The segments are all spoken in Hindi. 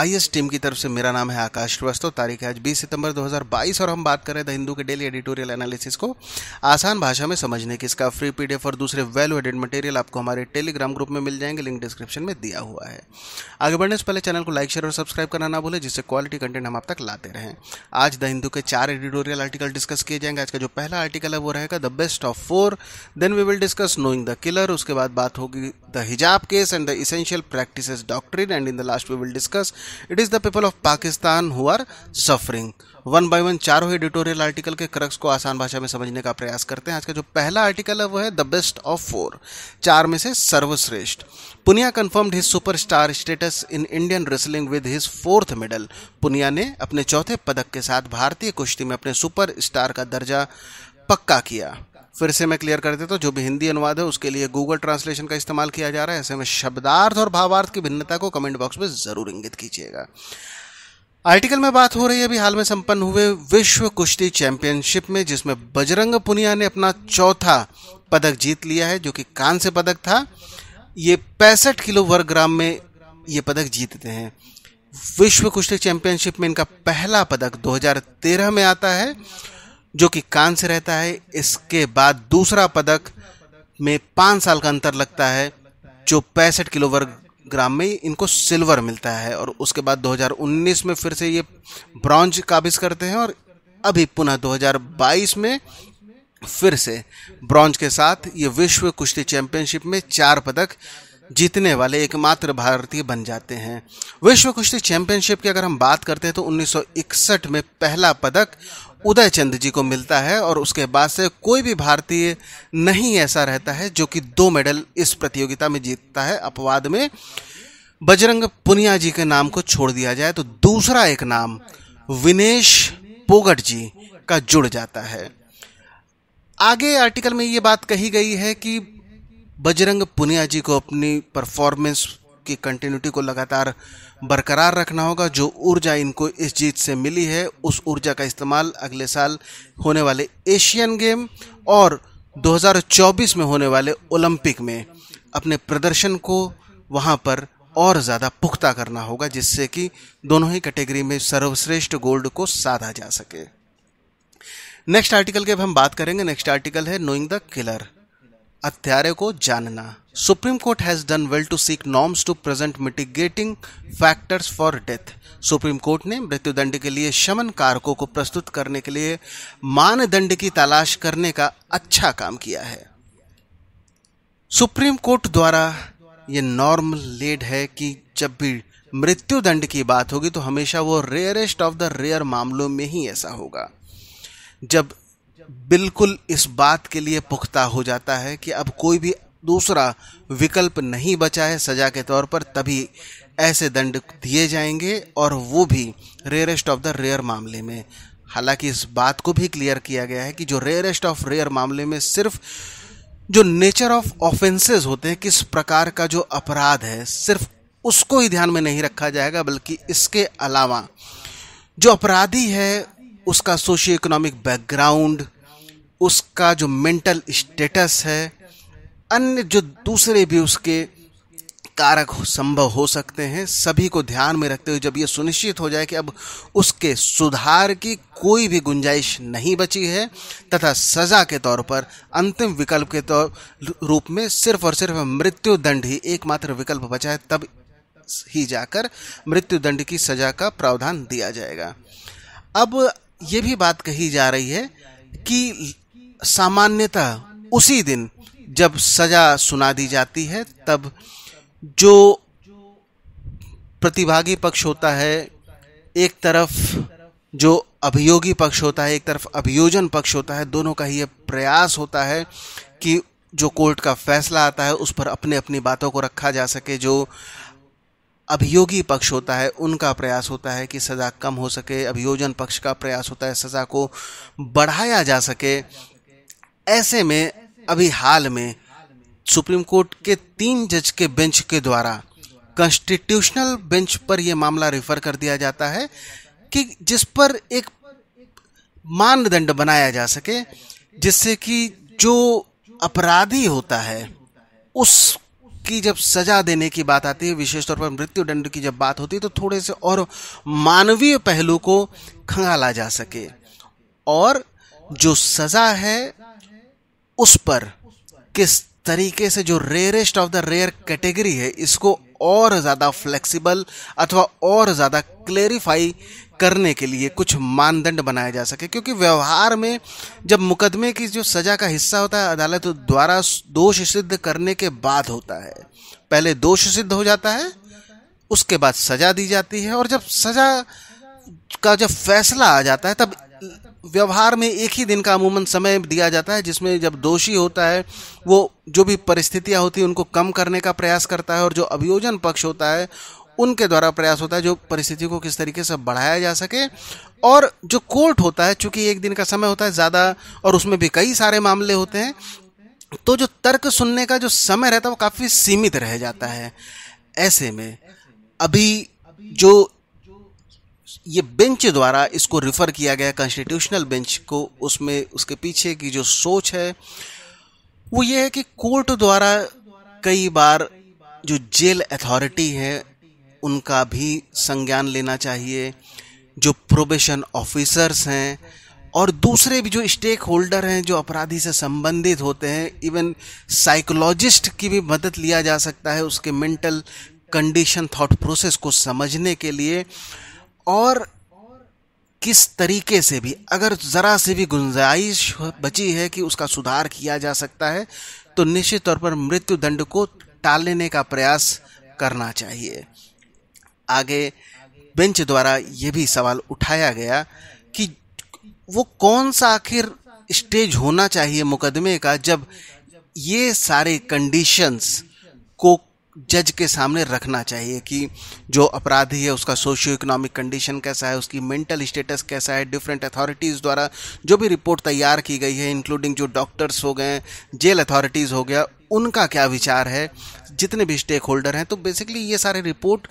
आई टीम की तरफ से मेरा नाम है आकाश श्रीवास्तव तारीख है आज 20 सितंबर 2022 और हम बात करें द हिंदू के डेली एडिटोरियल एनालिसिस को आसान भाषा में समझने की इसका फ्री पीडीएफ और दूसरे वैल्यू एडेड मटेरियल आपको हमारे टेलीग्राम ग्रुप में मिल जाएंगे लिंक डिस्क्रिप्शन में दिया हुआ है आगे बढ़ने से पहले चैनल को लाइक शेयर और सब्सक्राइब करना ना भूलें जिससे क्वालिटी कंटेंट हम आप तक लाते रहें आज द हिंदू के चार एडिटोरियल आर्टिकल डिस्कस किए जाएंगे आज का जो पहला आर्टिकल है वो रहेगा the best of four then we will discuss knowing the killer उसके बाद बात होगी the hijab case and the essential practice doctrine and in the last we will discuss it is the people of Pakistan who are suffering one by one चारों एडिटोरियल आर्टिकल के क्रक्स को आसान भाषा में समझने का प्रयास करते हैं आज का जो पहला आर्टिकल है वो है द बेस्ट ऑफ फोर चार में से सर्वश्रेष्ठ Punia confirmed his super star status in Indian wrestling with his fourth medal Punia ने अपने चौथे पदक के साथ भारतीय कुश्ती में अपने सुपर स्टार का दर्जा पक्का किया फिर से मैं क्लियर कर देता हूँ जो भी हिंदी अनुवाद है उसके लिए गूगल ट्रांसलेशन का इस्तेमाल किया जा रहा है ऐसे में शब्दार्थ और भावार्थ की भिन्नता को कमेंट बॉक्स में ज़रूर इंगित कीजिएगा आर्टिकल में बात हो रही है अभी हाल में संपन्न हुए विश्व कुश्ती चैंपियनशिप में जिसमें बजरंग पुनिया ने अपना चौथा पदक जीत लिया है जो कि कांस्य पदक था ये पैंसठ किलो वर्ग ग्राम में ये पदक जीतते हैं विश्व कुश्ती चैंपियनशिप में इनका पहला पदक 2013 में आता है जो कि कान से रहता है इसके बाद दूसरा पदक में पाँच साल का अंतर लगता है जो पैंसठ किलो वर्ग ग्राम में इनको सिल्वर मिलता है और उसके बाद 2019 में फिर से ये ब्रॉन्ज काबिज करते हैं और अभी पुनः 2022 में फिर से ब्रॉन्ज के साथ ये विश्व कुश्ती चैंपियनशिप में चार पदक जीतने वाले एकमात्र भारतीय बन जाते हैं विश्व कुश्ती चैंपियनशिप की अगर हम बात करते हैं तो 1961 में पहला पदक उदय चंद जी को मिलता है और उसके बाद से कोई भी भारतीय नहीं ऐसा रहता है जो कि दो मेडल इस प्रतियोगिता में जीतता है अपवाद में बजरंग पुनिया जी के नाम को छोड़ दिया जाए तो दूसरा एक नाम विनेश पोगट जी का जुड़ जाता है आगे आर्टिकल में ये बात कही गई है कि बजरंग पुनिया जी को अपनी परफॉर्मेंस की कंटिन्यूटी को लगातार बरकरार रखना होगा जो ऊर्जा इनको इस जीत से मिली है उस ऊर्जा का इस्तेमाल अगले साल होने वाले एशियन गेम और 2024 में होने वाले ओलंपिक में अपने प्रदर्शन को वहाँ पर और ज़्यादा पुख्ता करना होगा जिससे कि दोनों ही कैटेगरी में सर्वश्रेष्ठ गोल्ड को साधा जा सके नेक्स्ट आर्टिकल की अब हम बात करेंगे नेक्स्ट आर्टिकल है नोइंग द किलर Athyare को जानना Supreme Court has done well to seek norms to present mitigating factors for death Supreme Court ने मृत्युदंड के लिए शमन कारकों को प्रस्तुत करने के लिए मानदंड की तलाश करने का अच्छा काम किया है सुप्रीम कोर्ट द्वारा ये नॉर्म लेड है कि जब भी मृत्युदंड की बात होगी तो हमेशा वो रेयरेस्ट ऑफ द रेयर मामलों में ही ऐसा होगा जब बिल्कुल इस बात के लिए पुख्ता हो जाता है कि अब कोई भी दूसरा विकल्प नहीं बचा है सजा के तौर पर तभी ऐसे दंड दिए जाएंगे और वो भी रेयरेस्ट ऑफ द रेयर मामले में हालांकि इस बात को भी क्लियर किया गया है कि जो रेयरेस्ट ऑफ रेयर मामले में सिर्फ जो नेचर ऑफ ऑफेंसेस होते हैं किस प्रकार का जो अपराध है सिर्फ उसको ही ध्यान में नहीं रखा जाएगा बल्कि इसके अलावा जो अपराधी है उसका सोशियो इकोनॉमिक बैकग्राउंड उसका जो मेंटल स्टेटस है अन्य जो दूसरे भी उसके कारक संभव हो सकते हैं सभी को ध्यान में रखते हुए जब ये सुनिश्चित हो जाए कि अब उसके सुधार की कोई भी गुंजाइश नहीं बची है तथा सज़ा के तौर पर अंतिम विकल्प के तौर रूप में सिर्फ और सिर्फ मृत्यु दंड ही एकमात्र विकल्प बचा है तब ही जाकर मृत्यु दंड की सज़ा का प्रावधान दिया जाएगा अब यह भी बात कही जा रही है कि सामान्यतः उसी दिन जब सजा सुना दी जाती है तब जो प्रतिभागी पक्ष होता है एक तरफ जो अभियोगी पक्ष होता है एक तरफ अभियोजन पक्ष होता है दोनों का ही ये प्रयास होता है कि जो कोर्ट का फैसला आता है उस पर अपने अपनी बातों को रखा जा सके जो अभियोगी पक्ष होता है उनका प्रयास होता है कि सज़ा कम हो सके अभियोजन पक्ष का प्रयास होता है सज़ा को बढ़ाया जा सके ऐसे में अभी हाल में सुप्रीम कोर्ट के तीन जज के बेंच के द्वारा कॉन्स्टिट्यूशनल बेंच पर यह मामला रेफर कर दिया जाता है कि जिस पर एक मानदंड बनाया जा सके जिससे कि जो अपराधी होता है उसकी जब सजा देने की बात आती है विशेष तौर पर मृत्यु दंड की जब बात होती है तो थोड़े से और मानवीय पहलू को खंगाला जा सके और जो सजा है उस पर किस तरीके से जो rarest of the rare category है इसको और ज़्यादा फ्लेक्सिबल अथवा और ज़्यादा क्लेरिफाई करने के लिए कुछ मानदंड बनाया जा सके क्योंकि व्यवहार में जब मुकदमे की जो सज़ा का हिस्सा होता है अदालत द्वारा दोष सिद्ध करने के बाद होता है पहले दोष सिद्ध हो जाता है उसके बाद सज़ा दी जाती है और जब सज़ा का जब फैसला आ जाता है तब व्यवहार में एक ही दिन का अमूमन समय दिया जाता है जिसमें जब दोषी होता है वो जो भी परिस्थितियां होती हैं उनको कम करने का प्रयास करता है और जो अभियोजन पक्ष होता है उनके द्वारा प्रयास होता है जो परिस्थिति को किस तरीके से बढ़ाया जा सके और जो कोर्ट होता है चूंकि एक दिन का समय होता है ज़्यादा और उसमें भी कई सारे मामले होते हैं तो जो तर्क सुनने का जो समय रहता है वो काफ़ी सीमित रह जाता है ऐसे में अभी जो ये बेंच द्वारा इसको रिफ़र किया गया कॉन्स्टिट्यूशनल बेंच को उसमें उसके पीछे की जो सोच है वो ये है कि कोर्ट द्वारा कई बार जो जेल अथॉरिटी है उनका भी संज्ञान लेना चाहिए जो प्रोबेशन ऑफिसर्स हैं और दूसरे भी जो स्टेक होल्डर हैं जो अपराधी से संबंधित होते हैं इवन साइकोलॉजिस्ट की भी मदद लिया जा सकता है उसके मेंटल कंडीशन थॉट प्रोसेस को समझने के लिए और किस तरीके से भी अगर ज़रा से भी गुंजाइश बची है कि उसका सुधार किया जा सकता है तो निश्चित तौर पर मृत्यु दंड को टालने का प्रयास करना चाहिए आगे बेंच द्वारा ये भी सवाल उठाया गया कि वो कौन सा आखिर स्टेज होना चाहिए मुकदमे का जब ये सारे कंडीशंस को जज के सामने रखना चाहिए कि जो अपराधी है उसका सोशियो इकोनॉमिक कंडीशन कैसा है उसकी मेंटल स्टेटस कैसा है डिफरेंट अथॉरिटीज़ द्वारा जो भी रिपोर्ट तैयार की गई है इंक्लूडिंग जो डॉक्टर्स हो गए जेल अथॉरिटीज़ हो गया उनका क्या विचार है जितने भी स्टेक होल्डर हैं तो बेसिकली ये सारे रिपोर्ट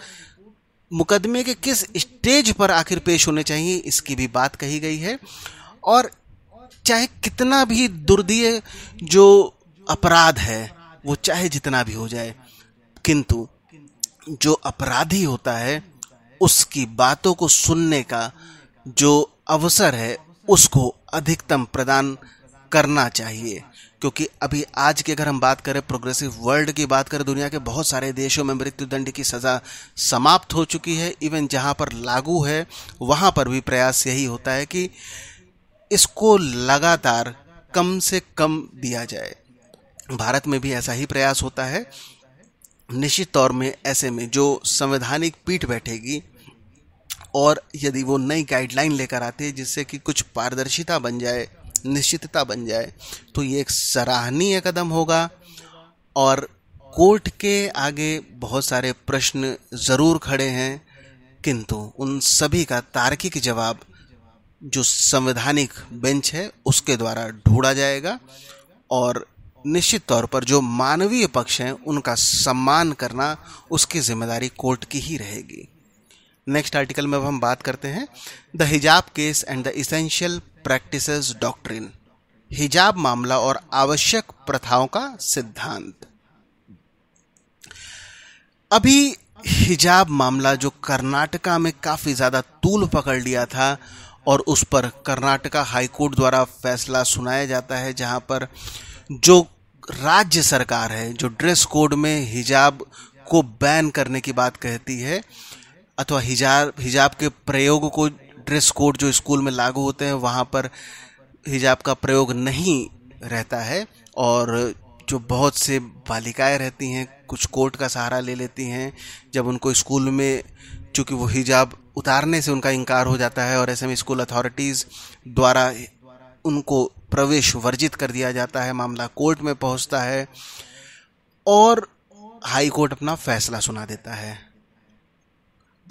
मुकदमे के किस स्टेज पर आखिर पेश होने चाहिए इसकी भी बात कही गई है और चाहे कितना भी दुर्दीय जो अपराध है वो चाहे जितना भी हो जाए किंतु जो अपराधी होता है उसकी बातों को सुनने का जो अवसर है उसको अधिकतम प्रदान करना चाहिए क्योंकि अभी आज की अगर हम बात करें प्रोग्रेसिव वर्ल्ड की बात करें दुनिया के बहुत सारे देशों में मृत्युदंड की सज़ा समाप्त हो चुकी है इवन जहां पर लागू है वहां पर भी प्रयास यही होता है कि इसको लगातार कम से कम दिया जाए भारत में भी ऐसा ही प्रयास होता है निश्चित तौर में ऐसे में जो संवैधानिक पीठ बैठेगी और यदि वो नई गाइडलाइन लेकर आते हैं जिससे कि कुछ पारदर्शिता बन जाए निश्चितता बन जाए तो ये एक सराहनीय कदम होगा और कोर्ट के आगे बहुत सारे प्रश्न ज़रूर खड़े हैं किंतु उन सभी का तार्किक जवाब जो संवैधानिक बेंच है उसके द्वारा ढूंढा जाएगा और निश्चित तौर पर जो मानवीय पक्ष हैं उनका सम्मान करना उसकी जिम्मेदारी कोर्ट की ही रहेगी नेक्स्ट आर्टिकल में अब हम बात करते हैं the hijab case and the essential practice doctrine हिजाब मामला और आवश्यक प्रथाओं का सिद्धांत अभी हिजाब मामला जो कर्नाटका में काफ़ी ज़्यादा तूल पकड़ लिया था और उस पर कर्नाटका हाईकोर्ट द्वारा फैसला सुनाया जाता है जहां पर जो राज्य सरकार है जो ड्रेस कोड में हिजाब को बैन करने की बात कहती है अथवा हिजाब हिजाब के प्रयोग को ड्रेस कोड जो स्कूल में लागू होते हैं वहाँ पर हिजाब का प्रयोग नहीं रहता है और जो बहुत से बालिकाएं रहती हैं कुछ कोर्ट का सहारा ले लेती हैं जब उनको स्कूल में चूँकि वो हिजाब उतारने से उनका इनकार हो जाता है और ऐसे में स्कूल अथॉरिटीज़ द्वारा उनको प्रवेश वर्जित कर दिया जाता है मामला कोर्ट में पहुंचता है और हाई कोर्ट अपना फैसला सुना देता है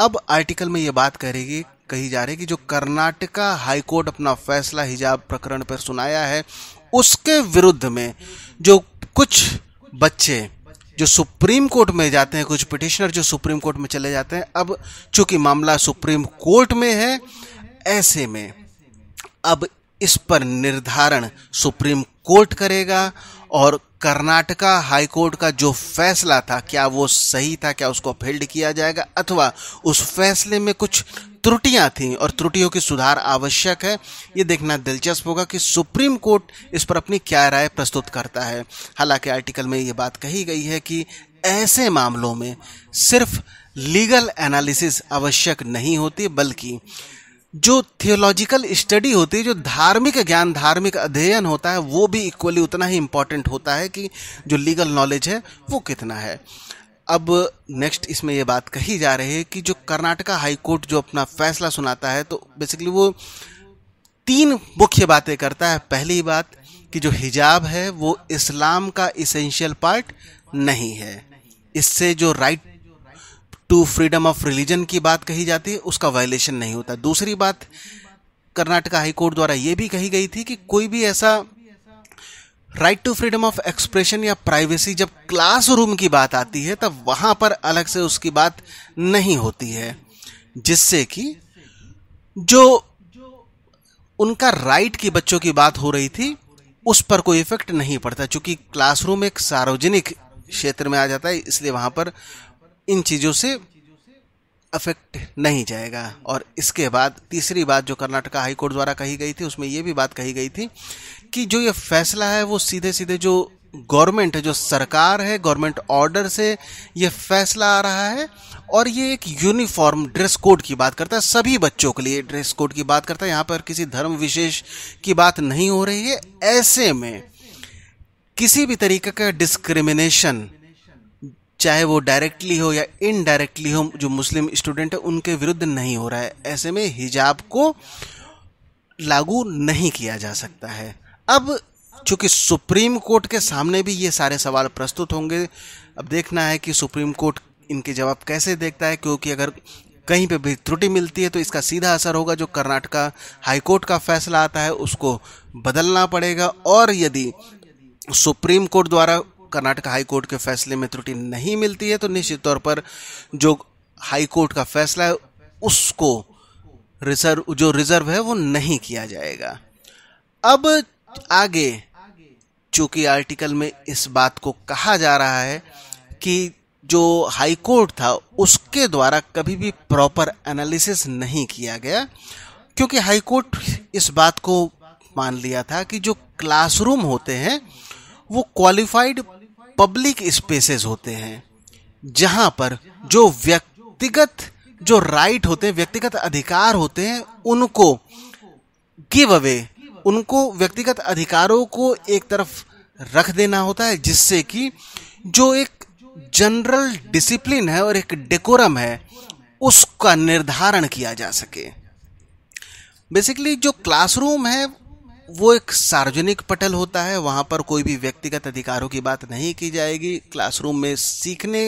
अब आर्टिकल में ये बात करेगी कही जा रही कि जो कर्नाटका हाई कोर्ट अपना फैसला हिजाब प्रकरण पर सुनाया है उसके विरुद्ध में जो कुछ बच्चे जो सुप्रीम कोर्ट में जाते हैं कुछ पिटिशनर जो सुप्रीम कोर्ट में चले जाते हैं अब चूंकि मामला सुप्रीम कोर्ट में है ऐसे में अब इस पर निर्धारण सुप्रीम कोर्ट करेगा और कर्नाटका हाई कोर्ट का जो फैसला था क्या वो सही था क्या उसको अपील्ड किया जाएगा अथवा उस फैसले में कुछ त्रुटियां थीं और त्रुटियों की सुधार आवश्यक है ये देखना दिलचस्प होगा कि सुप्रीम कोर्ट इस पर अपनी क्या राय प्रस्तुत करता है हालांकि आर्टिकल में ये बात कही गई है कि ऐसे मामलों में सिर्फ लीगल एनालिसिस आवश्यक नहीं होती बल्कि जो थियोलॉजिकल स्टडी होती है जो धार्मिक ज्ञान धार्मिक अध्ययन होता है वो भी इक्वली उतना ही इम्पॉर्टेंट होता है कि जो लीगल नॉलेज है वो कितना है अब नेक्स्ट इसमें ये बात कही जा रही है कि जो कर्नाटका हाई कोर्ट जो अपना फैसला सुनाता है तो बेसिकली वो तीन मुख्य बातें करता है पहली बात कि जो हिजाब है वो इस्लाम का इसेंशियल पार्ट नहीं है इससे जो right to freedom of religion की बात कही जाती है उसका वायलेशन नहीं होता दूसरी बात कर्नाटका हाईकोर्ट द्वारा ये भी कही गई थी कि कोई भी ऐसा right to freedom of expression या प्राइवेसी जब क्लासरूम की बात आती है तब वहां पर अलग से उसकी बात नहीं होती है जिससे कि जो उनका राइट की बच्चों की बात हो रही थी उस पर कोई इफेक्ट नहीं पड़ता क्योंकि क्लासरूम एक सार्वजनिक क्षेत्र में आ जाता है इसलिए वहां पर इन चीज़ों से अफेक्ट नहीं जाएगा और इसके बाद तीसरी बात जो कर्नाटका हाईकोर्ट द्वारा कही गई थी उसमें ये भी बात कही गई थी कि जो ये फैसला है वो सीधे सीधे जो गवर्नमेंट है जो सरकार है गवर्नमेंट ऑर्डर से ये फैसला आ रहा है और ये एक यूनिफॉर्म ड्रेस कोड की बात करता है सभी बच्चों के लिए ड्रेस कोड की बात करता है यहाँ पर किसी धर्म विशेष की बात नहीं हो रही है ऐसे में किसी भी तरीके का डिस्क्रिमिनेशन चाहे वो डायरेक्टली हो या इनडायरेक्टली हो जो मुस्लिम स्टूडेंट है उनके विरुद्ध नहीं हो रहा है ऐसे में हिजाब को लागू नहीं किया जा सकता है अब चूँकि सुप्रीम कोर्ट के सामने भी ये सारे सवाल प्रस्तुत होंगे अब देखना है कि सुप्रीम कोर्ट इनके जवाब कैसे देखता है क्योंकि अगर कहीं पे भी त्रुटि मिलती है तो इसका सीधा असर होगा जो कर्नाटका हाईकोर्ट का फैसला आता है उसको बदलना पड़ेगा और यदि सुप्रीम कोर्ट द्वारा कर्नाटक हाईकोर्ट के फैसले में त्रुटि नहीं मिलती है तो निश्चित तौर पर जो हाईकोर्ट का फैसला है उसको रिजर्व जो रिजर्व है वो नहीं किया जाएगा अब आगे चूंकि आर्टिकल में इस बात को कहा जा रहा है कि जो हाई कोर्ट था उसके द्वारा कभी भी प्रॉपर एनालिसिस नहीं किया गया क्योंकि हाई कोर्ट इस बात को मान लिया था कि जो क्लासरूम होते हैं वो क्वालिफाइड पब्लिक स्पेसेस होते हैं जहाँ पर जो व्यक्तिगत जो राइट होते हैं व्यक्तिगत अधिकार होते हैं उनको गिव अवे उनको व्यक्तिगत अधिकारों को एक तरफ रख देना होता है जिससे कि जो एक जनरल डिसिप्लिन है और एक डेकोरम है उसका निर्धारण किया जा सके बेसिकली जो क्लासरूम है वो एक सार्वजनिक पटल होता है वहाँ पर कोई भी व्यक्तिगत अधिकारों की बात नहीं की जाएगी क्लासरूम में सीखने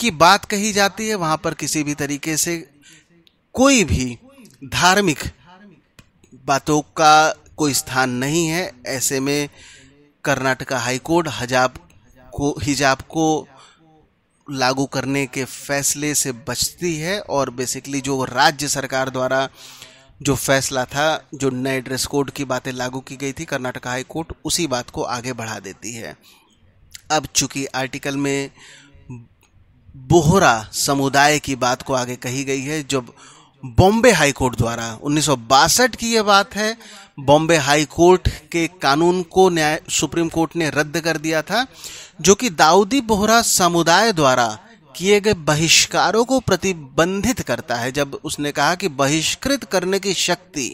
की बात कही जाती है वहाँ पर किसी भी तरीके से कोई भी धार्मिक बातों का कोई स्थान नहीं है ऐसे में कर्नाटका हाईकोर्ट हजाब को हिजाब को लागू करने के फैसले से बचती है और बेसिकली जो राज्य सरकार द्वारा जो फैसला था जो नए ड्रेस कोड की बातें लागू की गई थी कर्नाटक हाई कोर्ट उसी बात को आगे बढ़ा देती है अब चूंकि आर्टिकल में बोहरा समुदाय की बात को आगे कही गई है जब बॉम्बे हाई कोर्ट द्वारा उन्नीस की यह बात है बॉम्बे हाई कोर्ट के कानून को न्याय सुप्रीम कोर्ट ने रद्द कर दिया था जो कि दाऊदी बोहरा समुदाय द्वारा किए गए बहिष्कारों को प्रतिबंधित करता है जब उसने कहा कि बहिष्कृत करने की शक्ति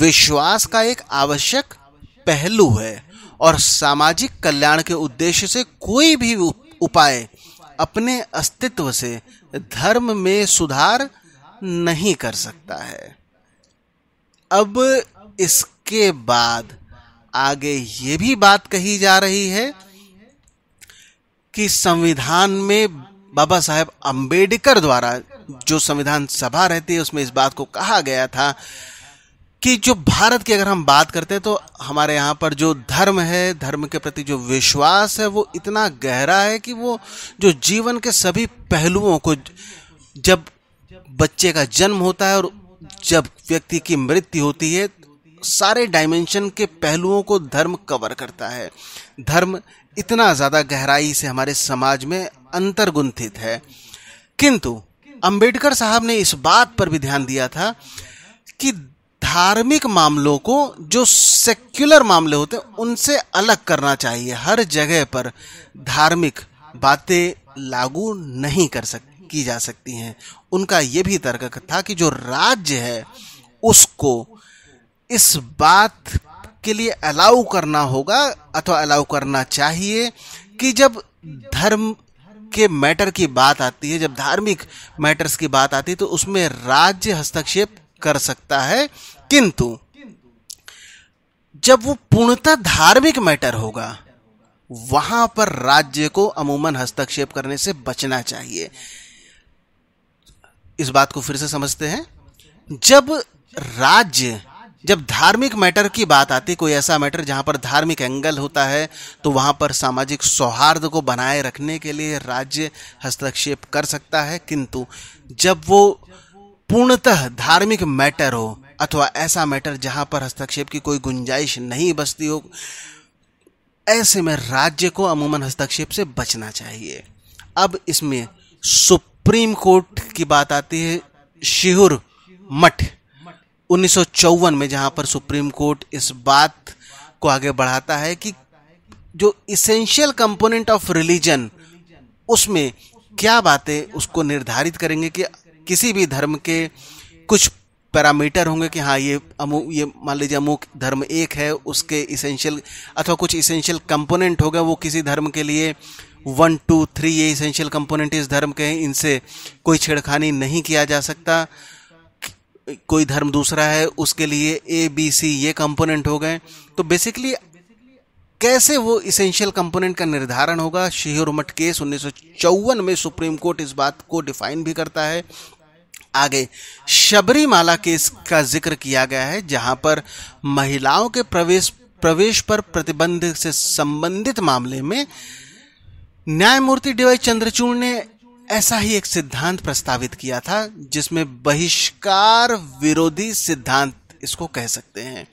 विश्वास का एक आवश्यक पहलू है और सामाजिक कल्याण के उद्देश्य से कोई भी उपाय अपने अस्तित्व से धर्म में सुधार नहीं कर सकता है अब इसके बाद आगे ये भी बात कही जा रही है कि संविधान में बाबा साहेब अंबेडकर द्वारा जो संविधान सभा रहती है उसमें इस बात को कहा गया था कि जो भारत की अगर हम बात करते हैं तो हमारे यहाँ पर जो धर्म है धर्म के प्रति जो विश्वास है वो इतना गहरा है कि वो जो जीवन के सभी पहलुओं को जब बच्चे का जन्म होता है और जब व्यक्ति की मृत्यु होती है सारे डायमेंशन के पहलुओं को धर्म कवर करता है धर्म इतना ज़्यादा गहराई से हमारे समाज में अंतर्गुंथित है किंतु अंबेडकर साहब ने इस बात पर भी ध्यान दिया था कि धार्मिक मामलों को जो सेक्युलर मामले होते हैं उनसे अलग करना चाहिए हर जगह पर धार्मिक बातें लागू नहीं कर सक की जा सकती हैं उनका यह भी तर्क था कि जो राज्य है उसको इस बात के लिए अलाउ करना होगा अथवा अलाउ करना चाहिए कि जब धर्म के मैटर की बात आती है जब धार्मिक मैटर्स की बात आती है तो उसमें राज्य हस्तक्षेप कर सकता है किंतु जब वो पूर्णतः धार्मिक मैटर होगा वहां पर राज्य को अमूमन हस्तक्षेप करने से बचना चाहिए इस बात को फिर से समझते हैं जब राज्य जब धार्मिक मैटर की बात आती कोई ऐसा मैटर जहाँ पर धार्मिक एंगल होता है तो वहाँ पर सामाजिक सौहार्द को बनाए रखने के लिए राज्य हस्तक्षेप कर सकता है किंतु जब वो पूर्णतः धार्मिक मैटर हो अथवा ऐसा मैटर जहाँ पर हस्तक्षेप की कोई गुंजाइश नहीं बचती हो ऐसे में राज्य को अमूमन हस्तक्षेप से बचना चाहिए अब इसमें सुप्रीम कोर्ट की बात आती है शिहुर मठ उन्नीस में जहां पर सुप्रीम कोर्ट इस बात को आगे बढ़ाता है कि जो इसेंशियल कंपोनेंट ऑफ रिलीजन उसमें क्या बातें उसको निर्धारित करेंगे कि किसी भी धर्म के कुछ पैरामीटर होंगे कि हाँ ये अमु ये मान लीजिए अमुक धर्म एक है उसके इसेंशियल अथवा कुछ इसेंशियल कंपोनेंट होगा वो किसी धर्म के लिए वन टू थ्री ये इसेंशियल कंपोनेंट इस धर्म के हैं इनसे कोई छेड़खानी नहीं किया जा सकता कोई धर्म दूसरा है उसके लिए ए बी सी ये कंपोनेंट हो गए तो बेसिकली कैसे वो इसेंशियल कंपोनेंट का निर्धारण होगा शेहर मठ केस उन्नीस में सुप्रीम कोर्ट इस बात को डिफाइन भी करता है आगे शबरीमाला केस का जिक्र किया गया है जहां पर महिलाओं के प्रवेश प्रवेश पर प्रतिबंध से संबंधित मामले में न्यायमूर्ति डीवाई चंद्रचूड़ ने ऐसा ही एक सिद्धांत प्रस्तावित किया था जिसमें बहिष्कार विरोधी सिद्धांत इसको कह सकते हैं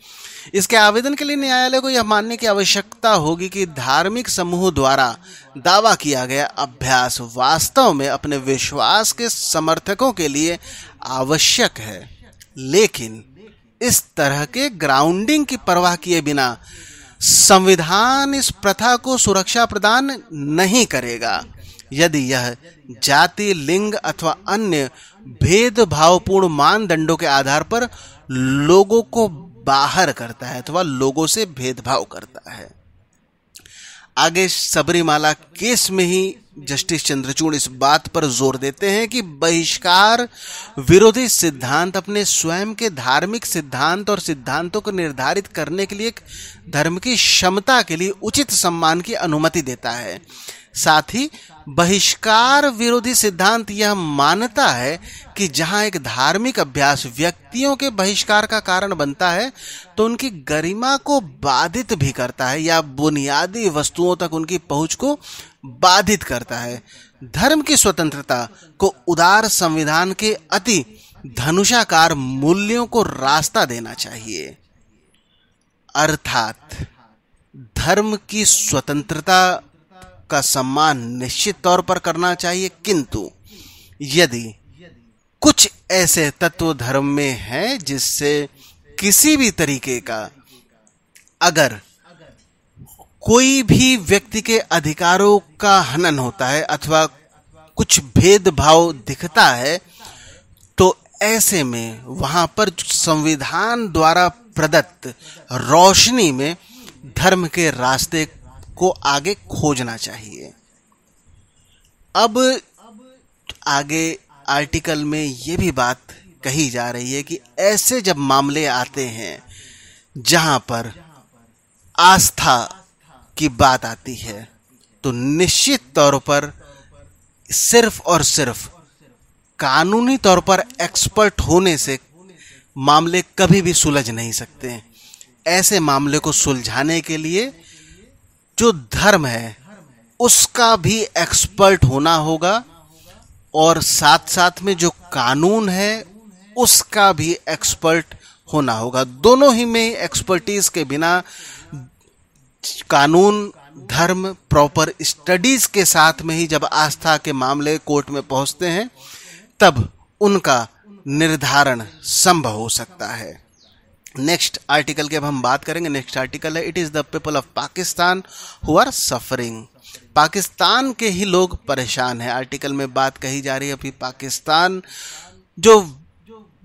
इसके आवेदन के लिए न्यायालय को यह मानने की आवश्यकता होगी कि धार्मिक समूह द्वारा दावा किया गया अभ्यास वास्तव में अपने विश्वास के समर्थकों के लिए आवश्यक है लेकिन इस तरह के ग्राउंडिंग की परवाह किए बिना संविधान इस प्रथा को सुरक्षा प्रदान नहीं करेगा यदि यह जाति लिंग अथवा अन्य भेदभावपूर्ण मानदंडों के आधार पर लोगों को बाहर करता है अथवा लोगों से भेदभाव करता है आगे सबरीमाला केस में ही जस्टिस चंद्रचूड़ इस बात पर जोर देते हैं कि बहिष्कार विरोधी सिद्धांत अपने स्वयं के धार्मिक सिद्धांत और सिद्धांतों को निर्धारित करने के लिए एक धर्म की क्षमता के लिए उचित सम्मान की अनुमति देता है साथ ही बहिष्कार विरोधी सिद्धांत यह मानता है कि जहां एक धार्मिक अभ्यास व्यक्तियों के बहिष्कार का कारण बनता है तो उनकी गरिमा को बाधित भी करता है या बुनियादी वस्तुओं तक उनकी पहुंच को बाधित करता है धर्म की स्वतंत्रता को उदार संविधान के अति धनुषाकार मूल्यों को रास्ता देना चाहिए अर्थात धर्म की स्वतंत्रता का सम्मान निश्चित तौर पर करना चाहिए किंतु यदि कुछ ऐसे तत्व धर्म में है जिससे किसी भी तरीके का अगर कोई भी व्यक्ति के अधिकारों का हनन होता है अथवा कुछ भेदभाव दिखता है तो ऐसे में वहां पर संविधान द्वारा प्रदत्त रोशनी में धर्म के रास्ते को आगे खोजना चाहिए अब आगे आर्टिकल में ये भी बात कही जा रही है कि ऐसे जब मामले आते हैं जहां पर आस्था की बात आती है तो निश्चित तौर पर सिर्फ और सिर्फ कानूनी तौर पर एक्सपर्ट होने से मामले कभी भी सुलझ नहीं सकते ऐसे मामले को सुलझाने के लिए जो धर्म है उसका भी एक्सपर्ट होना होगा और साथ साथ में जो कानून है उसका भी एक्सपर्ट होना होगा दोनों ही में एक्सपर्टीज के बिना कानून धर्म प्रॉपर स्टडीज के साथ में ही जब आस्था के मामले कोर्ट में पहुंचते हैं तब उनका निर्धारण संभव हो सकता है नेक्स्ट आर्टिकल की अब हम बात करेंगे नेक्स्ट आर्टिकल है it is the people of Pakistan who are suffering Pakistan के ही लोग परेशान हैं आर्टिकल में बात कही जा रही है अभी पाकिस्तान जो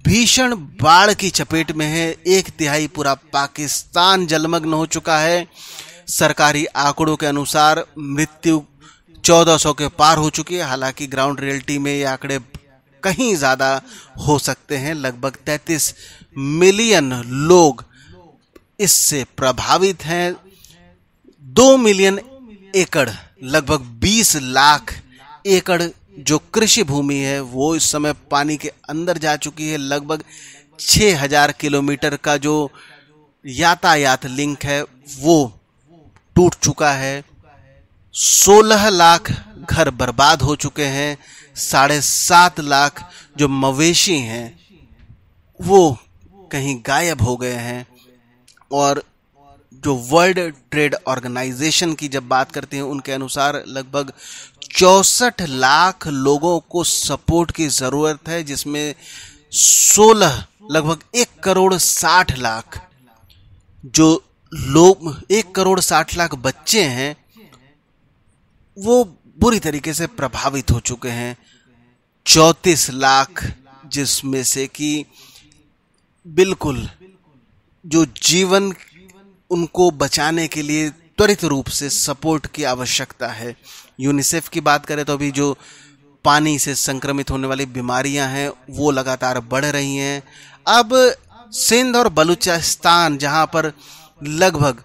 भीषण बाढ़ की चपेट में है एक तिहाई पूरा पाकिस्तान जलमग्न हो चुका है सरकारी आंकड़ों के अनुसार मृत्यु 1400 के पार हो चुकी है हालांकि ग्राउंड रियलिटी में ये आंकड़े कहीं ज़्यादा हो सकते हैं लगभग 33 मिलियन लोग इससे प्रभावित हैं दो मिलियन एकड़ लगभग 20 लाख एकड़ जो कृषि भूमि है वो इस समय पानी के अंदर जा चुकी है लगभग 6000 किलोमीटर का जो यातायात लिंक है वो टूट चुका है 16 लाख घर बर्बाद हो चुके हैं साढ़े सात लाख जो मवेशी हैं वो कहीं गायब हो गए हैं और जो वर्ल्ड ट्रेड ऑर्गेनाइजेशन की जब बात करते हैं उनके अनुसार लगभग चौसठ लाख लोगों को सपोर्ट की ज़रूरत है जिसमें सोलह लगभग एक करोड़ साठ लाख जो लोग एक करोड़ साठ लाख बच्चे हैं वो बुरी तरीके से प्रभावित हो चुके हैं चौंतीस लाख जिसमें से कि बिल्कुल जो जीवन उनको बचाने के लिए त्वरित रूप से सपोर्ट की आवश्यकता है यूनिसेफ की बात करें तो अभी जो पानी से संक्रमित होने वाली बीमारियां हैं वो लगातार बढ़ रही हैं अब सिंध और बलूचिस्तान जहां पर लगभग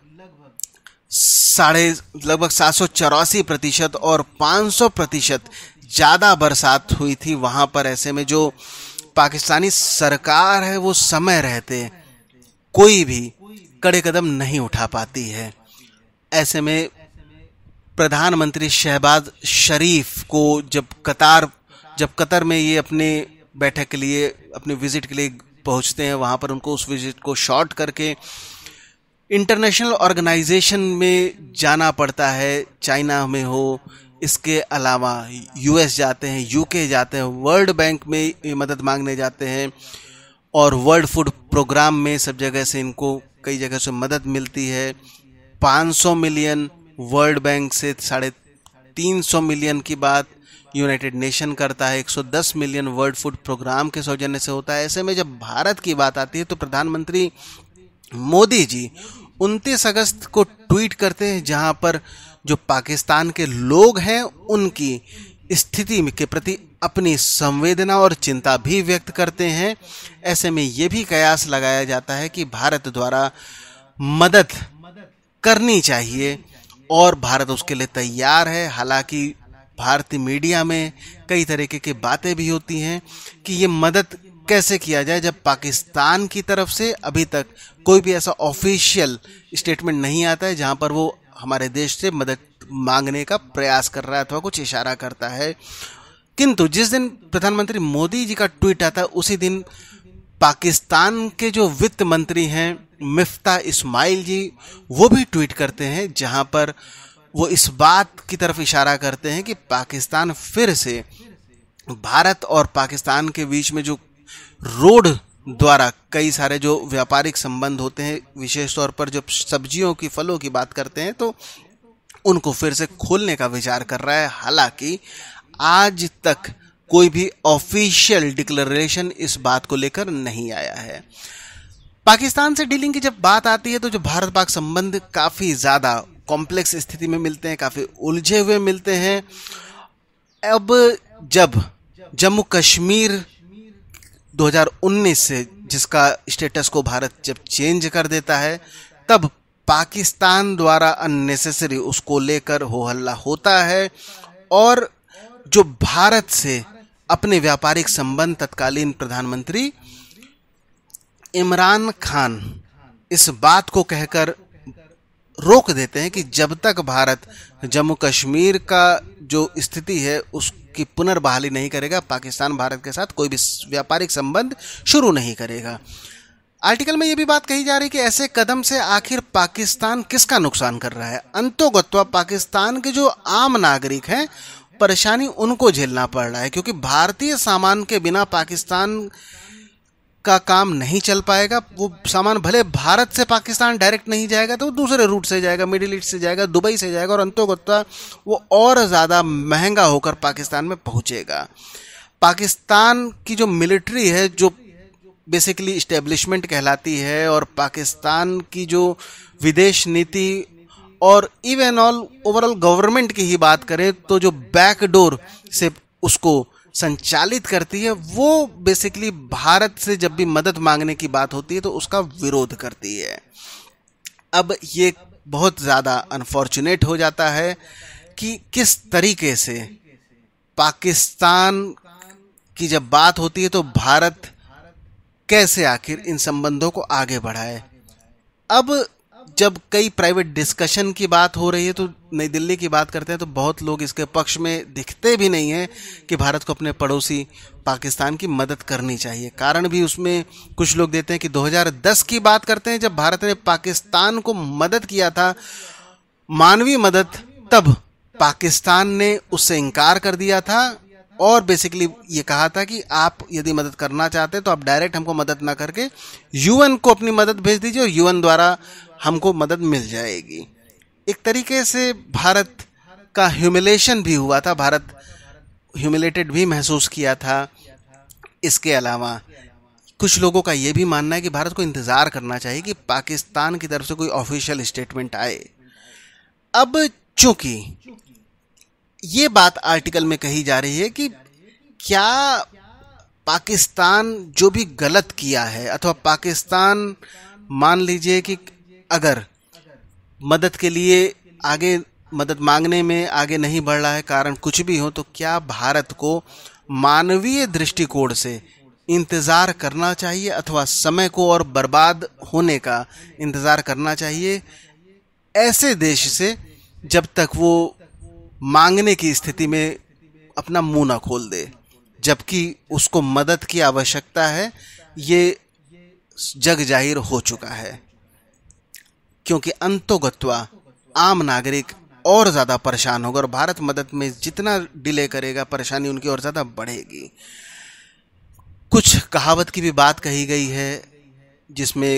साढ़े लगभग सात सौ चौरासी प्रतिशत और पाँच सौ प्रतिशत ज़्यादा बरसात हुई थी वहाँ पर ऐसे में जो पाकिस्तानी सरकार है वो समय रहते कोई भी कड़े कदम नहीं उठा पाती है ऐसे में प्रधानमंत्री शहबाज शरीफ को जब कतार जब कतर में ये अपने बैठक के लिए अपने विज़िट के लिए पहुँचते हैं वहाँ पर उनको उस विज़िट को शॉर्ट करके इंटरनेशनल ऑर्गेनाइजेशन में जाना पड़ता है चाइना में हो इसके अलावा यूएस जाते हैं यूके जाते हैं वर्ल्ड बैंक में मदद मांगने जाते हैं और वर्ल्ड फूड प्रोग्राम में सब जगह से इनको कई जगह से मदद मिलती है 500 मिलियन वर्ल्ड बैंक से साढ़े तीन सौ मिलियन की बात यूनाइटेड नेशन करता है 110 मिलियन वर्ल्ड फूड प्रोग्राम के सौजन्य से होता है ऐसे में जब भारत की बात आती है तो प्रधानमंत्री मोदी जी उनतीस अगस्त को ट्वीट करते हैं जहां पर जो पाकिस्तान के लोग हैं उनकी स्थिति के प्रति अपनी संवेदना और चिंता भी व्यक्त करते हैं ऐसे में ये भी कयास लगाया जाता है कि भारत द्वारा मदद करनी चाहिए और भारत उसके लिए तैयार है हालांकि भारतीय मीडिया में कई तरीके की बातें भी होती हैं कि ये मदद कैसे किया जाए जब पाकिस्तान की तरफ से अभी तक कोई भी ऐसा ऑफिशियल स्टेटमेंट नहीं आता है जहां पर वो हमारे देश से मदद मांगने का प्रयास कर रहा है अथवा कुछ इशारा करता है किंतु जिस दिन प्रधानमंत्री मोदी जी का ट्वीट आता है उसी दिन पाकिस्तान के जो वित्त मंत्री हैं मिफ्ता इस्माइल जी वो भी ट्वीट करते हैं जहां पर वो इस बात की तरफ इशारा करते हैं कि पाकिस्तान फिर से भारत और पाकिस्तान के बीच में जो रोड द्वारा कई सारे जो व्यापारिक संबंध होते हैं विशेष तौर पर जब सब्जियों की फलों की बात करते हैं तो उनको फिर से खोलने का विचार कर रहा है हालांकि आज तक कोई भी ऑफिशियल डिक्लेरेशन इस बात को लेकर नहीं आया है पाकिस्तान से डीलिंग की जब बात आती है तो जो भारत पाक संबंध काफ़ी ज़्यादा कॉम्प्लेक्स स्थिति में मिलते हैं काफ़ी उलझे हुए मिलते हैं अब जब जम्मू कश्मीर 2019 से जिसका स्टेटस को भारत जब चेंज कर देता है तब पाकिस्तान द्वारा अननेसेसरी उसको लेकर हो हल्ला होता है और जो भारत से अपने व्यापारिक संबंध तत्कालीन प्रधानमंत्री इमरान खान इस बात को कहकर रोक देते हैं कि जब तक भारत जम्मू कश्मीर का जो स्थिति है उसकी पुनर्बहाली नहीं करेगा पाकिस्तान भारत के साथ कोई भी व्यापारिक संबंध शुरू नहीं करेगा आर्टिकल में यह भी बात कही जा रही है कि ऐसे कदम से आखिर पाकिस्तान किसका नुकसान कर रहा है अंतोगत्वा पाकिस्तान के जो आम नागरिक हैं परेशानी उनको झेलना पड़ रहा है क्योंकि भारतीय सामान के बिना पाकिस्तान का काम नहीं चल पाएगा वो सामान भले भारत से पाकिस्तान डायरेक्ट नहीं जाएगा तो वो दूसरे रूट से जाएगा मिडिल ईस्ट से जाएगा दुबई से जाएगा और अंतोगत्ता वो और ज़्यादा महंगा होकर पाकिस्तान में पहुँचेगा पाकिस्तान की जो मिलिट्री है जो बेसिकली इस्टेब्लिशमेंट कहलाती है और पाकिस्तान की जो विदेश नीति और इवन ऑल ओवरऑल गवर्नमेंट की ही बात करें तो जो बैकडोर से उसको संचालित करती है वो बेसिकली भारत से जब भी मदद मांगने की बात होती है तो उसका विरोध करती है अब ये बहुत ज़्यादा अनफॉर्चुनेट हो जाता है कि किस तरीके से पाकिस्तान की जब बात होती है तो भारत कैसे आखिर इन संबंधों को आगे बढ़ाए अब जब कई प्राइवेट डिस्कशन की बात हो रही है तो नई दिल्ली की बात करते हैं तो बहुत लोग इसके पक्ष में दिखते भी नहीं हैं कि भारत को अपने पड़ोसी पाकिस्तान की मदद करनी चाहिए कारण भी उसमें कुछ लोग देते हैं कि 2010 की बात करते हैं जब भारत ने पाकिस्तान को मदद किया था मानवीय मदद तब पाकिस्तान ने उससे इनकार कर दिया था और बेसिकली ये कहा था कि आप यदि मदद करना चाहते हैं तो आप डायरेक्ट हमको मदद ना करके यूएन को अपनी मदद भेज दीजिए और यूएन द्वारा हमको मदद मिल जाएगी एक तरीके से भारत का ह्यूमिलेशन भी हुआ था भारत ह्यूमिलेटेड भी महसूस किया था इसके अलावा कुछ लोगों का ये भी मानना है कि भारत को इंतज़ार करना चाहिए कि पाकिस्तान की तरफ से कोई ऑफिशियल स्टेटमेंट आए अब चूंकि ये बात आर्टिकल में कही जा रही है कि क्या पाकिस्तान जो भी गलत किया है अथवा पाकिस्तान मान लीजिए कि अगर मदद के लिए आगे मदद मांगने में आगे नहीं बढ़ रहा है कारण कुछ भी हो तो क्या भारत को मानवीय दृष्टिकोण से इंतज़ार करना चाहिए अथवा समय को और बर्बाद होने का इंतज़ार करना चाहिए ऐसे देश से जब तक वो मांगने की स्थिति में अपना मुंह ना खोल दे जबकि उसको मदद की आवश्यकता है ये जग जाहिर हो चुका है क्योंकि अंतोगत्वा आम नागरिक और ज़्यादा परेशान होगा और भारत मदद में जितना डिले करेगा परेशानी उनकी और ज़्यादा बढ़ेगी कुछ कहावत की भी बात कही गई है जिसमें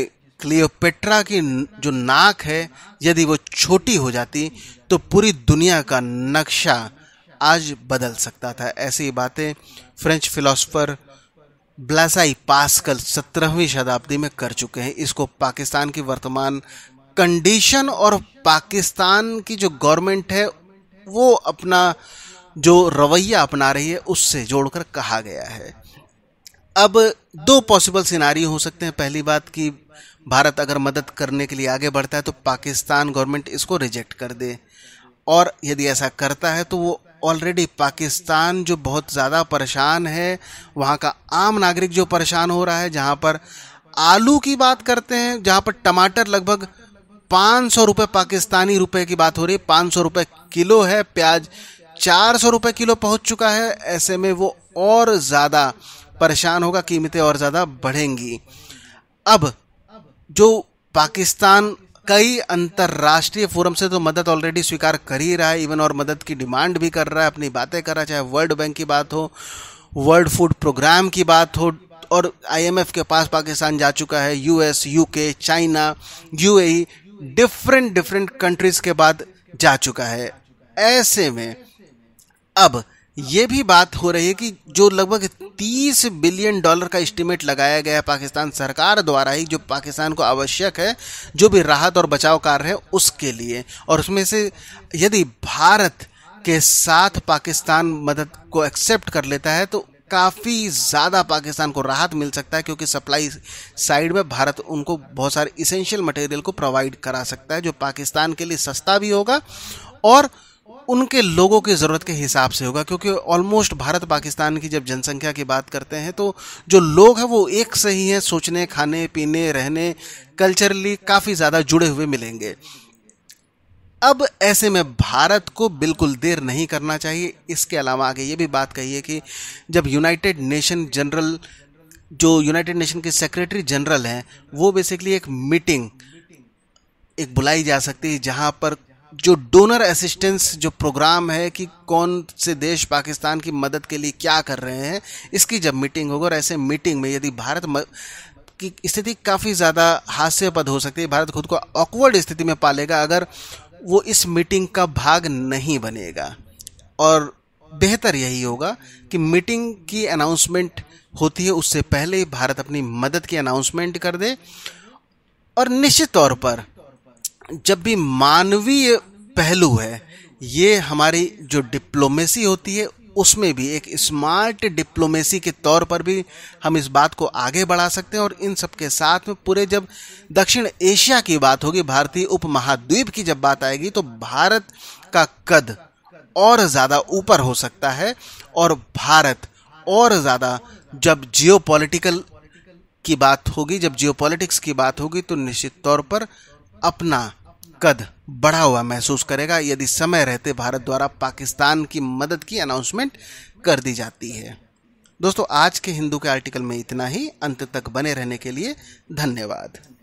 क्लियोपेट्रा की जो नाक है यदि वो छोटी हो जाती तो पूरी दुनिया का नक्शा आज बदल सकता था ऐसी बातें फ्रेंच फिलोसफर ब्लासाई पास्कल सत्रहवीं शताब्दी में कर चुके हैं इसको पाकिस्तान की वर्तमान कंडीशन और पाकिस्तान की जो गवर्नमेंट है वो अपना जो रवैया अपना रही है उससे जोड़कर कहा गया है अब दो पॉसिबल सिनारी हो सकते हैं पहली बात कि भारत अगर मदद करने के लिए आगे बढ़ता है तो पाकिस्तान गवर्नमेंट इसको रिजेक्ट कर दे और यदि ऐसा करता है तो वो ऑलरेडी पाकिस्तान जो बहुत ज़्यादा परेशान है वहाँ का आम नागरिक जो परेशान हो रहा है जहाँ पर आलू की बात करते हैं जहाँ पर टमाटर लगभग पाँच सौ रुपये पाकिस्तानी रुपए की बात हो रही है पाँच सौ रुपये किलो है प्याज चार सौ रुपये किलो पहुंच चुका है ऐसे में वो और ज़्यादा परेशान होगा कीमतें और ज़्यादा बढ़ेंगी अब जो पाकिस्तान कई अंतर्राष्ट्रीय फोरम से तो मदद ऑलरेडी स्वीकार कर ही रहा है इवन और मदद की डिमांड भी कर रहा है अपनी बातें कर रहा है चाहे वर्ल्ड बैंक की बात हो वर्ल्ड फूड प्रोग्राम की बात हो और आईएमएफ के पास पाकिस्तान जा चुका है US UK China UAE different different countries के बाद जा चुका है ऐसे में अब ये भी बात हो रही है कि जो लगभग 30 बिलियन डॉलर का इस्टीमेट लगाया गया है पाकिस्तान सरकार द्वारा ही जो पाकिस्तान को आवश्यक है जो भी राहत और बचाव कार्य है उसके लिए और उसमें से यदि भारत के साथ पाकिस्तान मदद को एक्सेप्ट कर लेता है तो काफ़ी ज़्यादा पाकिस्तान को राहत मिल सकता है क्योंकि सप्लाई साइड में भारत उनको बहुत सारे इसेंशियल मटेरियल को प्रोवाइड करा सकता है जो पाकिस्तान के लिए सस्ता भी होगा और उनके लोगों की ज़रूरत के हिसाब से होगा क्योंकि ऑलमोस्ट भारत पाकिस्तान की जब जनसंख्या की बात करते हैं तो जो लोग हैं वो एक से ही हैं सोचने खाने पीने रहने कल्चरली काफ़ी ज़्यादा जुड़े हुए मिलेंगे अब ऐसे में भारत को बिल्कुल देर नहीं करना चाहिए इसके अलावा आगे ये भी बात कही है कि जब यूनाइटेड नेशन जनरल जो यूनाइटेड नेशन के सेक्रेटरी जनरल हैं वो बेसिकली एक मीटिंग एक बुलाई जा सकती है जहाँ पर जो डोनर असिस्टेंस जो प्रोग्राम है कि कौन से देश पाकिस्तान की मदद के लिए क्या कर रहे हैं इसकी जब मीटिंग होगी और ऐसे मीटिंग में यदि भारत म... की स्थिति काफ़ी ज़्यादा हास्यपद हो सकती है भारत खुद को ऑकवर्ड स्थिति में पालेगा अगर वो इस मीटिंग का भाग नहीं बनेगा और बेहतर यही होगा कि मीटिंग की अनाउंसमेंट होती है उससे पहले ही भारत अपनी मदद की अनाउंसमेंट कर दे और निश्चित तौर पर जब भी मानवीय पहलू है ये हमारी जो डिप्लोमेसी होती है उसमें भी एक स्मार्ट डिप्लोमेसी के तौर पर भी हम इस बात को आगे बढ़ा सकते हैं और इन सब के साथ में पूरे जब दक्षिण एशिया की बात होगी भारतीय उपमहाद्वीप की जब बात आएगी तो भारत का कद और ज़्यादा ऊपर हो सकता है और भारत और ज़्यादा जब जियो की बात होगी जब जियो की बात होगी तो निश्चित तौर पर अपना कद बढ़ा हुआ महसूस करेगा यदि समय रहते भारत द्वारा पाकिस्तान की मदद की अनाउंसमेंट कर दी जाती है दोस्तों आज के हिंदू के आर्टिकल में इतना ही अंत तक बने रहने के लिए धन्यवाद